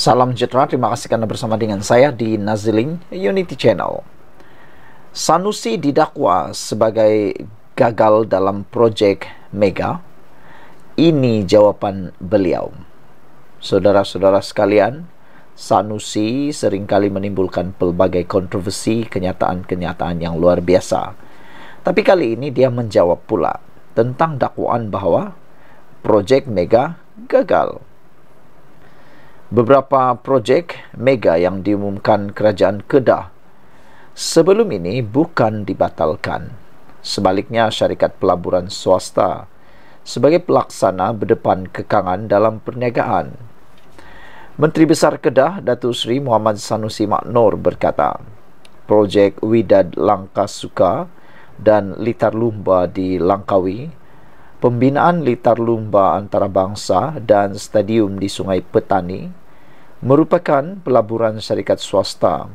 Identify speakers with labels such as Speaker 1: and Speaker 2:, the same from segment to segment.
Speaker 1: Salam sejahtera, terima kasih kerana bersama dengan saya di Nazilin Unity Channel. Sanusi didakwa sebagai gagal dalam projek Mega. Ini jawapan beliau. Saudara-saudara sekalian, Sanusi seringkali menimbulkan pelbagai kontroversi kenyataan-kenyataan yang luar biasa. Tapi kali ini dia menjawab pula tentang dakwaan bahawa projek Mega gagal beberapa projek mega yang diumumkan kerajaan Kedah sebelum ini bukan dibatalkan. Sebaliknya, syarikat pelaburan swasta sebagai pelaksana berdepan kekangan dalam perniagaan. Menteri Besar Kedah, Datu Sri Muhammad Sanusi Maknor berkata, projek Widad Langkasuka dan Litar Lumba di Langkawi, pembinaan Litar Lumba antarabangsa dan stadium di Sungai Petani, merupakan pelaburan syarikat swasta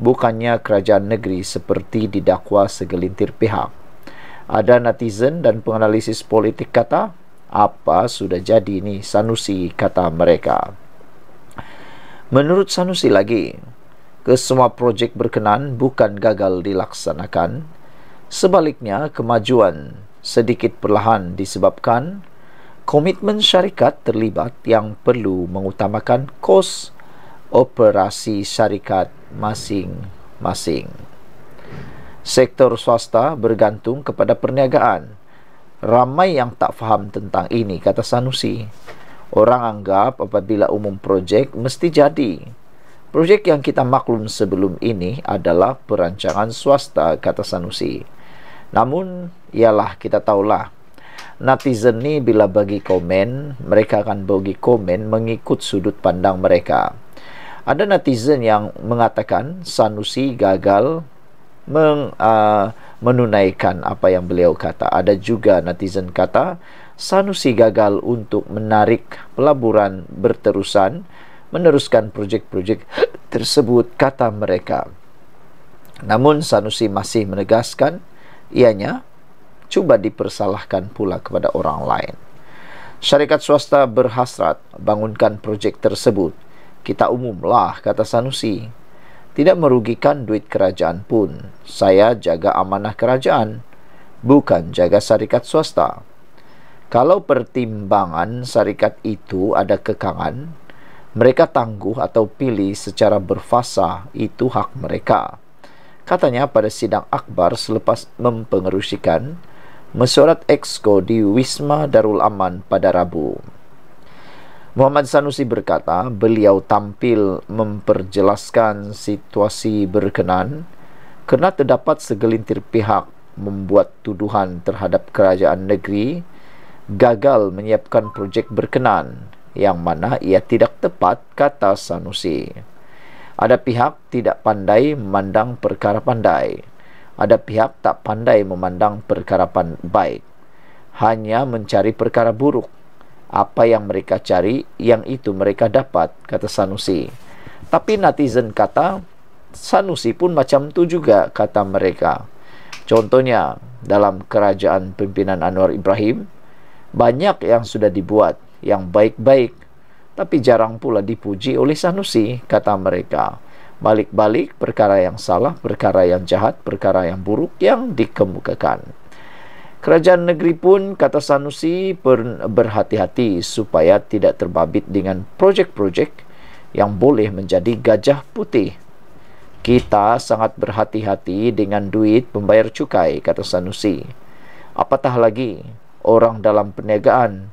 Speaker 1: bukannya kerajaan negeri seperti didakwa segelintir pihak ada netizen dan penganalisis politik kata apa sudah jadi ni Sanusi kata mereka menurut Sanusi lagi kesemua projek berkenan bukan gagal dilaksanakan sebaliknya kemajuan sedikit perlahan disebabkan komitmen syarikat terlibat yang perlu mengutamakan kos operasi syarikat masing-masing. Sektor swasta bergantung kepada perniagaan. Ramai yang tak faham tentang ini, kata Sanusi. Orang anggap apabila umum projek mesti jadi. Projek yang kita maklum sebelum ini adalah perancangan swasta, kata Sanusi. Namun, ialah kita tahulah Netizen ni bila bagi komen, mereka akan bagi komen mengikut sudut pandang mereka. Ada netizen yang mengatakan Sanusi gagal meng, uh, menunaikan apa yang beliau kata. Ada juga netizen kata Sanusi gagal untuk menarik pelaburan berterusan meneruskan projek-projek tersebut kata mereka. Namun Sanusi masih menegaskan ianya cuba dipersalahkan pula kepada orang lain. Syarikat swasta berhasrat bangunkan projek tersebut. Kita umumlah, kata Sanusi. Tidak merugikan duit kerajaan pun. Saya jaga amanah kerajaan, bukan jaga syarikat swasta. Kalau pertimbangan syarikat itu ada kekangan, mereka tangguh atau pilih secara berfasa itu hak mereka. Katanya pada sidang akbar selepas mempengerusikan, mesyuarat exco di Wisma Darul Aman pada Rabu. Muhammad Sanusi berkata, beliau tampil memperjelaskan situasi berkenan kerana terdapat segelintir pihak membuat tuduhan terhadap kerajaan negeri gagal menyiapkan projek berkenan yang mana ia tidak tepat kata Sanusi. Ada pihak tidak pandai memandang perkara pandai ada pihak tak pandai memandang perkara baik hanya mencari perkara buruk apa yang mereka cari yang itu mereka dapat kata Sanusi tapi netizen kata Sanusi pun macam tu juga kata mereka contohnya dalam kerajaan pimpinan Anwar Ibrahim banyak yang sudah dibuat yang baik-baik tapi jarang pula dipuji oleh Sanusi kata mereka balik-balik perkara yang salah, perkara yang jahat, perkara yang buruk yang dikemukakan. Kerajaan negeri pun kata Sanusi berhati-hati supaya tidak terbabit dengan projek-projek yang boleh menjadi gajah putih. Kita sangat berhati-hati dengan duit pembayar cukai, kata Sanusi. Apatah lagi orang dalam perniagaan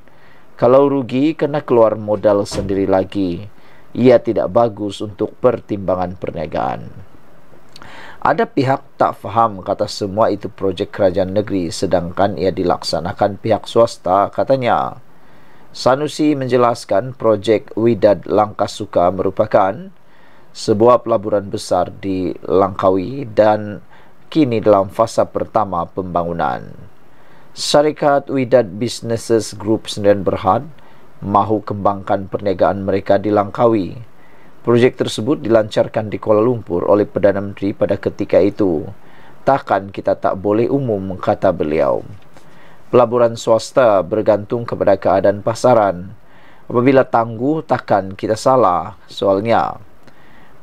Speaker 1: kalau rugi kena keluar modal sendiri lagi ia tidak bagus untuk pertimbangan perniagaan. Ada pihak tak faham kata semua itu projek kerajaan negeri sedangkan ia dilaksanakan pihak swasta katanya. Sanusi menjelaskan projek Widad Langkasuka merupakan sebuah pelaburan besar di Langkawi dan kini dalam fasa pertama pembangunan. Syarikat Widad Businesses Group Sendirian Berhad mahu kembangkan perniagaan mereka di Langkawi. Projek tersebut dilancarkan di Kuala Lumpur oleh Perdana Menteri pada ketika itu. Takkan kita tak boleh umum, kata beliau. Pelaburan swasta bergantung kepada keadaan pasaran. Apabila tangguh, takkan kita salah soalnya.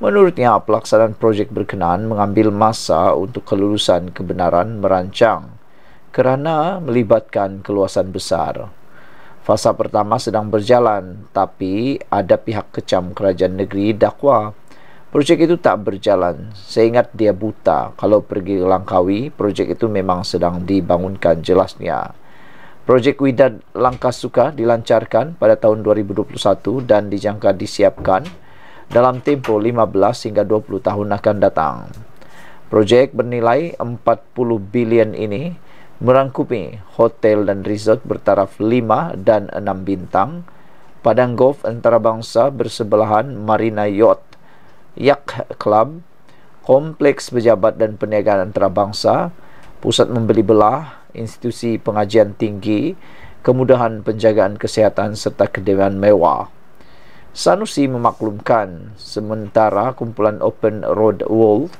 Speaker 1: Menurutnya, pelaksanaan projek berkenaan mengambil masa untuk kelulusan kebenaran merancang kerana melibatkan keluasan besar. Fasa pertama sedang berjalan tapi ada pihak kecam kerajaan negeri dakwa projek itu tak berjalan. Saya ingat dia buta. Kalau pergi ke Langkawi, projek itu memang sedang dibangunkan jelasnya. Projek Widad Langkah Suka dilancarkan pada tahun 2021 dan dijangka disiapkan dalam tempoh 15 hingga 20 tahun akan datang. Projek bernilai 40 bilion ini merangkumi hotel dan resort bertaraf 5 dan 6 bintang, padang golf antarabangsa bersebelahan Marina Yacht, Yacht Club, kompleks pejabat dan perniagaan antarabangsa, pusat membeli belah, institusi pengajian tinggi, kemudahan penjagaan kesihatan serta kedewan mewah. Sanusi memaklumkan, sementara kumpulan Open Road World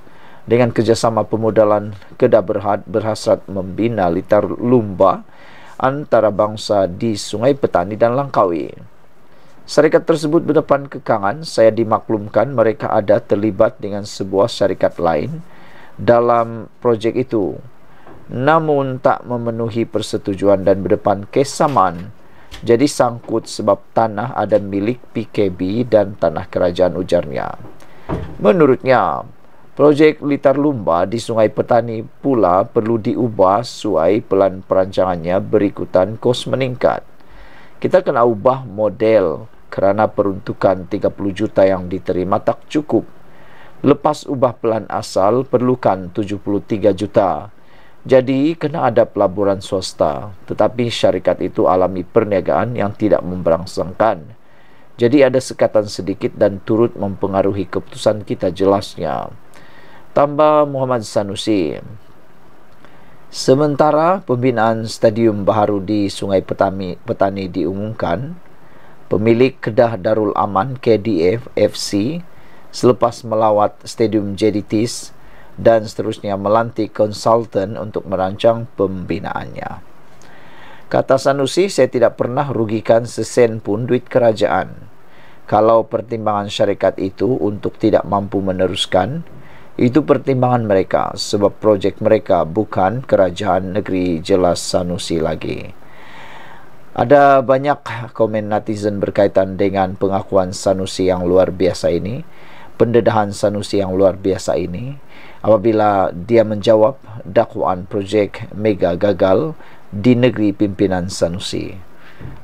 Speaker 1: dengan kerjasama pemodalan Kedah Berhad berhasrat membina litar lumba antara bangsa di Sungai Petani dan Langkawi. Syarikat tersebut berdepan kekangan, saya dimaklumkan mereka ada terlibat dengan sebuah syarikat lain dalam projek itu. Namun tak memenuhi persetujuan dan berdepan kesamaan jadi sangkut sebab tanah ada milik PKB dan tanah kerajaan ujarnya. Menurutnya, Projek Litar Lumba di Sungai Petani pula perlu diubah sesuai pelan perancangannya berikutan kos meningkat. Kita kena ubah model kerana peruntukan 30 juta yang diterima tak cukup. Lepas ubah pelan asal perlukan 73 juta. Jadi kena ada pelaburan swasta tetapi syarikat itu alami perniagaan yang tidak memberangsangkan. Jadi ada sekatan sedikit dan turut mempengaruhi keputusan kita jelasnya tambah Muhammad Sanusi. Sementara pembinaan stadium baharu di Sungai Petani, Petani diumumkan, pemilik Kedah Darul Aman KDF FC selepas melawat Stadium Jeditis dan seterusnya melantik konsultan untuk merancang pembinaannya. Kata Sanusi, saya tidak pernah rugikan sesen pun duit kerajaan. Kalau pertimbangan syarikat itu untuk tidak mampu meneruskan, itu pertimbangan mereka sebab projek mereka bukan kerajaan negeri jelas Sanusi lagi. Ada banyak komen netizen berkaitan dengan pengakuan Sanusi yang luar biasa ini, pendedahan Sanusi yang luar biasa ini. Apabila dia menjawab dakwaan projek mega gagal di negeri pimpinan Sanusi.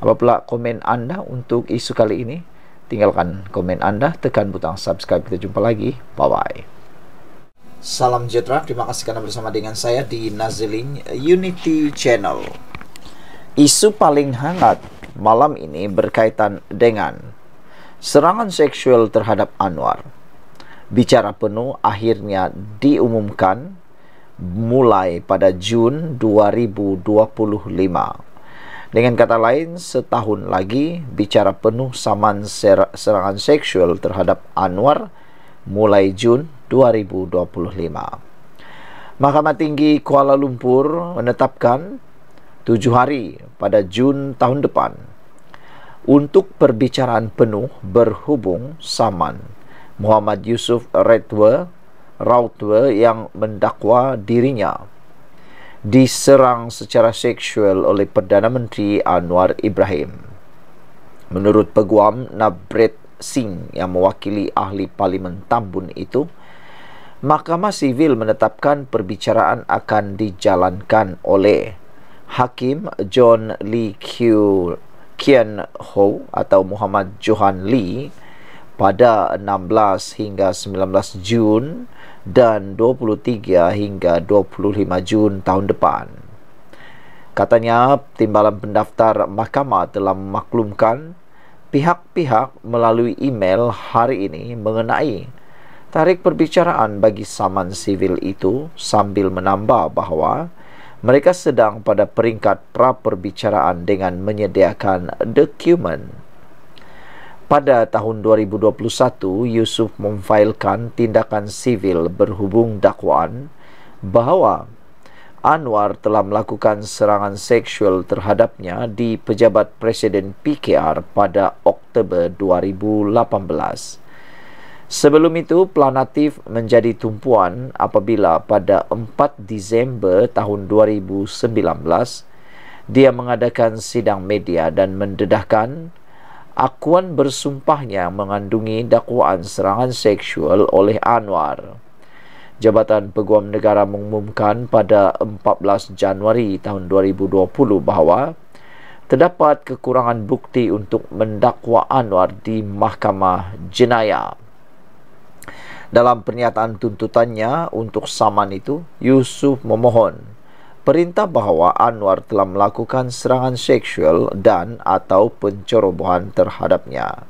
Speaker 1: Apa pula komen anda untuk isu kali ini? Tinggalkan komen anda, tekan butang subscribe, kita jumpa lagi. Bye-bye. Salam sejahtera, terima kasih karena bersama dengan saya di Naziling Unity Channel. Isu paling hangat malam ini berkaitan dengan serangan seksual terhadap Anwar. Bicara penuh akhirnya diumumkan mulai pada Jun 2025. Dengan kata lain, setahun lagi bicara penuh saman serangan seksual terhadap Anwar mulai Jun 2025. Mahkamah Tinggi Kuala Lumpur menetapkan tujuh hari pada Jun tahun depan untuk perbicaraan penuh berhubung saman Muhammad Yusuf Redwe Rautwe yang mendakwa dirinya diserang secara seksual oleh Perdana Menteri Anwar Ibrahim. Menurut peguam Nabret Singh yang mewakili ahli parlimen Tambun itu, Mahkamah Sivil menetapkan perbicaraan akan dijalankan oleh Hakim John Lee Q Kian Ho atau Muhammad Johan Lee pada 16 hingga 19 Jun dan 23 hingga 25 Jun tahun depan. Katanya timbalan pendaftar mahkamah telah memaklumkan pihak-pihak melalui email hari ini mengenai Tarik perbicaraan bagi saman sivil itu sambil menambah bahawa mereka sedang pada peringkat pra-perbicaraan dengan menyediakan dokumen. Pada tahun 2021, Yusuf memfailkan tindakan sivil berhubung dakwaan bahawa Anwar telah melakukan serangan seksual terhadapnya di pejabat Presiden PKR pada Oktober 2018. Sebelum itu, Planatif menjadi tumpuan apabila pada 4 Disember tahun 2019 dia mengadakan sidang media dan mendedahkan akuan bersumpahnya mengandungi dakwaan serangan seksual oleh Anwar. Jabatan Peguam Negara mengumumkan pada 14 Januari tahun 2020 bahawa terdapat kekurangan bukti untuk mendakwa Anwar di Mahkamah Jenayah. Dalam pernyataan tuntutannya untuk saman itu, Yusuf memohon perintah bahawa Anwar telah melakukan serangan seksual dan atau pencerobohan terhadapnya.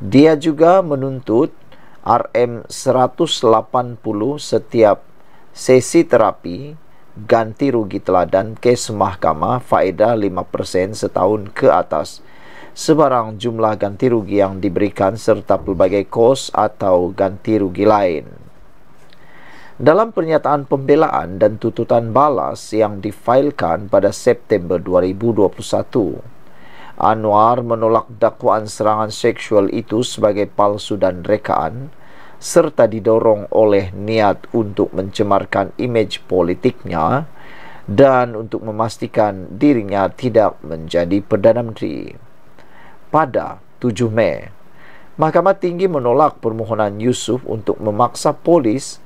Speaker 1: Dia juga menuntut RM180 setiap sesi terapi ganti rugi teladan kes mahkamah faedah 5% setahun ke atas sebarang jumlah ganti rugi yang diberikan serta pelbagai kos atau ganti rugi lain. Dalam pernyataan pembelaan dan tuntutan balas yang difailkan pada September 2021, Anwar menolak dakwaan serangan seksual itu sebagai palsu dan rekaan serta didorong oleh niat untuk mencemarkan imej politiknya dan untuk memastikan dirinya tidak menjadi Perdana Menteri pada 7 Mei. Mahkamah Tinggi menolak permohonan Yusuf untuk memaksa polis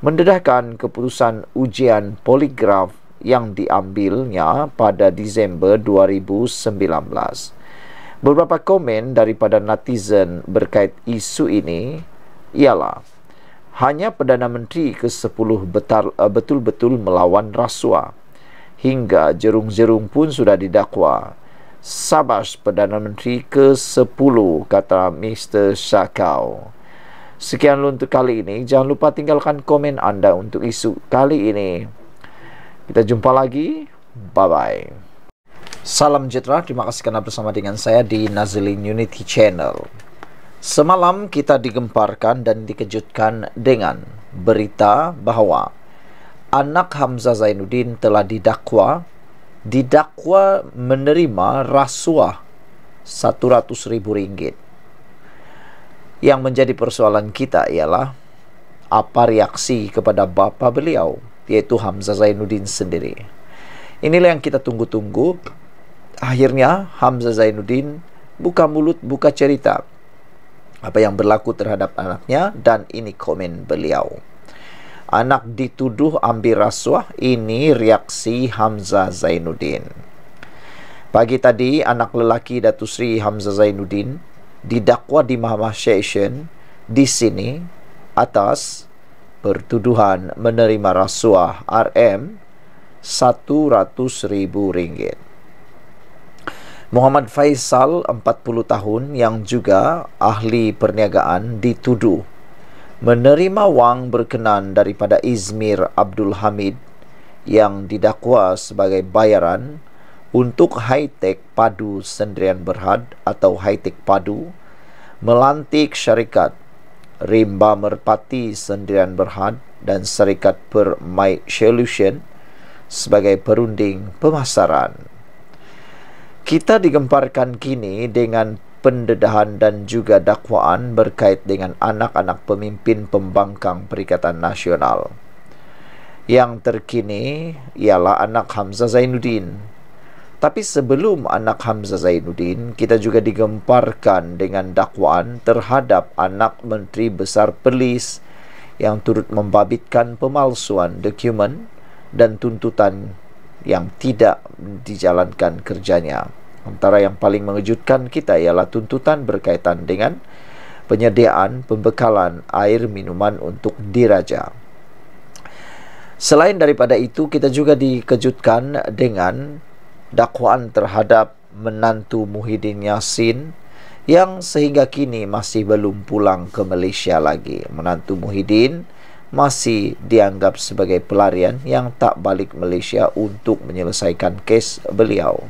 Speaker 1: mendedahkan keputusan ujian poligraf yang diambilnya pada Disember 2019. Beberapa komen daripada netizen berkait isu ini ialah hanya Perdana Menteri ke-10 eh, betul-betul melawan rasuah hingga jerung-jerung pun sudah didakwa Sabas Perdana Menteri ke-10 kata Mr. Sakau. Sekian untuk kali ini. Jangan lupa tinggalkan komen anda untuk isu kali ini. Kita jumpa lagi. Bye-bye. Salam sejahtera. Terima kasih kerana bersama dengan saya di Nazilin Unity Channel. Semalam kita digemparkan dan dikejutkan dengan berita bahawa anak Hamzah Zainuddin telah didakwa didakwa menerima rasuah ribu ringgit. Yang menjadi persoalan kita ialah apa reaksi kepada bapa beliau yaitu Hamzah Zainuddin sendiri. Inilah yang kita tunggu-tunggu. Akhirnya Hamzah Zainuddin buka mulut buka cerita apa yang berlaku terhadap anaknya dan ini komen beliau anak dituduh ambil rasuah ini reaksi Hamzah Zainuddin. Pagi tadi anak lelaki Datu Sri Hamzah Zainuddin didakwa di Mahkamah Session di sini atas pertuduhan menerima rasuah RM RM100,000. Muhammad Faisal, 40 tahun, yang juga ahli perniagaan, dituduh menerima wang berkenan daripada Izmir Abdul Hamid yang didakwa sebagai bayaran untuk high-tech Padu Sendirian Berhad atau high-tech Padu melantik syarikat Rimba Merpati Sendirian Berhad dan syarikat Permai Solution sebagai perunding pemasaran. Kita digemparkan kini dengan pendedahan dan juga dakwaan berkait dengan anak-anak pemimpin pembangkang Perikatan Nasional. Yang terkini ialah anak Hamzah Zainuddin. Tapi sebelum anak Hamzah Zainuddin, kita juga digemparkan dengan dakwaan terhadap anak Menteri Besar Perlis yang turut membabitkan pemalsuan dokumen dan tuntutan yang tidak dijalankan kerjanya. Antara yang paling mengejutkan kita ialah tuntutan berkaitan dengan penyediaan pembekalan air minuman untuk diraja. Selain daripada itu, kita juga dikejutkan dengan dakwaan terhadap menantu Muhyiddin Yassin yang sehingga kini masih belum pulang ke Malaysia lagi. Menantu Muhyiddin masih dianggap sebagai pelarian yang tak balik Malaysia untuk menyelesaikan kes beliau.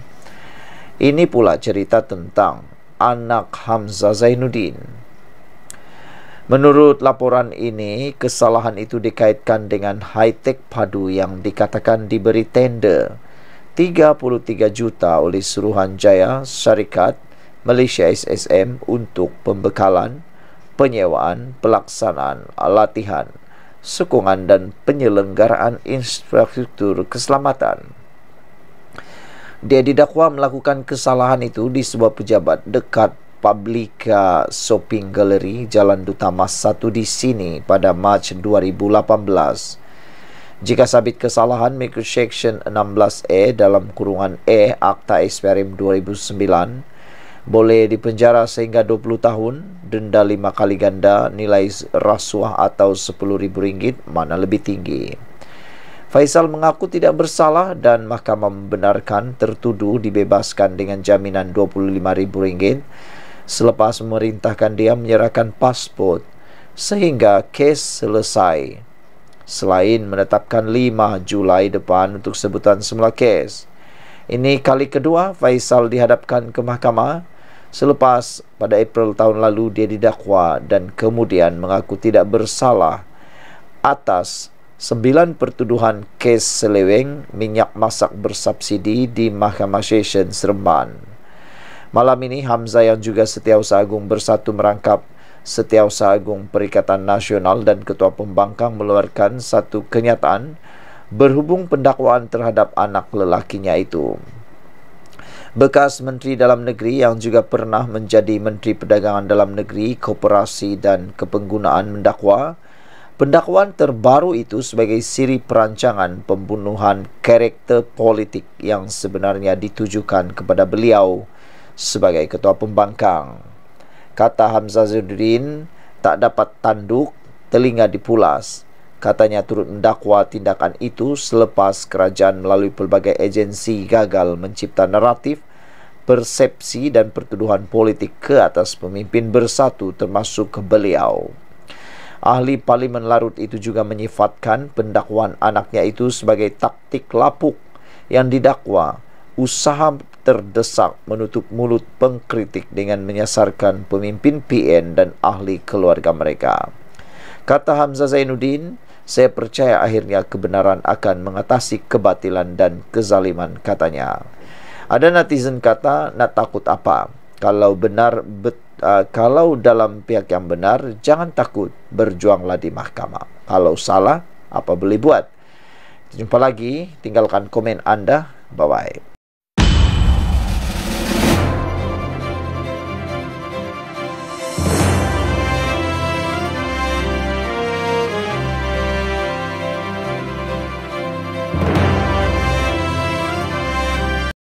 Speaker 1: Ini pula cerita tentang anak Hamzah Zainuddin. Menurut laporan ini, kesalahan itu dikaitkan dengan high-tech padu yang dikatakan diberi tender 33 juta oleh Suruhanjaya Syarikat Malaysia SSM untuk pembekalan, penyewaan, pelaksanaan, latihan, sokongan dan penyelenggaraan infrastruktur keselamatan. Dia didakwa melakukan kesalahan itu di sebuah pejabat dekat Publika Shopping Gallery Jalan Duta Mas 1 di sini pada Mac 2018. Jika sabit kesalahan mengikut 16 e dalam kurungan E Akta Esperim 2009 boleh dipenjara sehingga 20 tahun, denda 5 kali ganda, nilai rasuah atau RM10,000 mana lebih tinggi. Faisal mengaku tidak bersalah dan mahkamah membenarkan tertuduh dibebaskan dengan jaminan RM25,000 selepas memerintahkan dia menyerahkan pasport sehingga kes selesai. Selain menetapkan 5 Julai depan untuk sebutan semula kes. Ini kali kedua Faisal dihadapkan ke mahkamah selepas pada April tahun lalu dia didakwa dan kemudian mengaku tidak bersalah atas Sembilan pertuduhan kes seleweng minyak masak bersubsidi di Mahkamah Session Seremban. Malam ini Hamzah yang juga Setiausaha Agung Bersatu merangkap Setiausaha Agung Perikatan Nasional dan Ketua Pembangkang meluarkan satu kenyataan berhubung pendakwaan terhadap anak lelakinya itu. Bekas Menteri Dalam Negeri yang juga pernah menjadi Menteri Perdagangan Dalam Negeri, Koperasi dan Kepenggunaan mendakwa, Pendakwaan terbaru itu sebagai siri perancangan pembunuhan karakter politik yang sebenarnya ditujukan kepada beliau sebagai ketua pembangkang. Kata Hamzah Zudrin tak dapat tanduk, telinga dipulas. Katanya turut mendakwa tindakan itu selepas kerajaan melalui pelbagai agensi gagal mencipta naratif, persepsi dan pertuduhan politik ke atas pemimpin bersatu termasuk beliau. Ahli Parlimen Larut itu juga menyifatkan pendakwaan anaknya itu sebagai taktik lapuk yang didakwa usaha terdesak menutup mulut pengkritik dengan menyasarkan pemimpin PN dan ahli keluarga mereka. Kata Hamzah Zainuddin, saya percaya akhirnya kebenaran akan mengatasi kebatilan dan kezaliman katanya. Ada netizen kata, nak takut apa? Kalau benar betul uh, kalau dalam pihak yang benar jangan takut berjuanglah di mahkamah kalau salah apa boleh buat jumpa lagi tinggalkan komen anda bye bye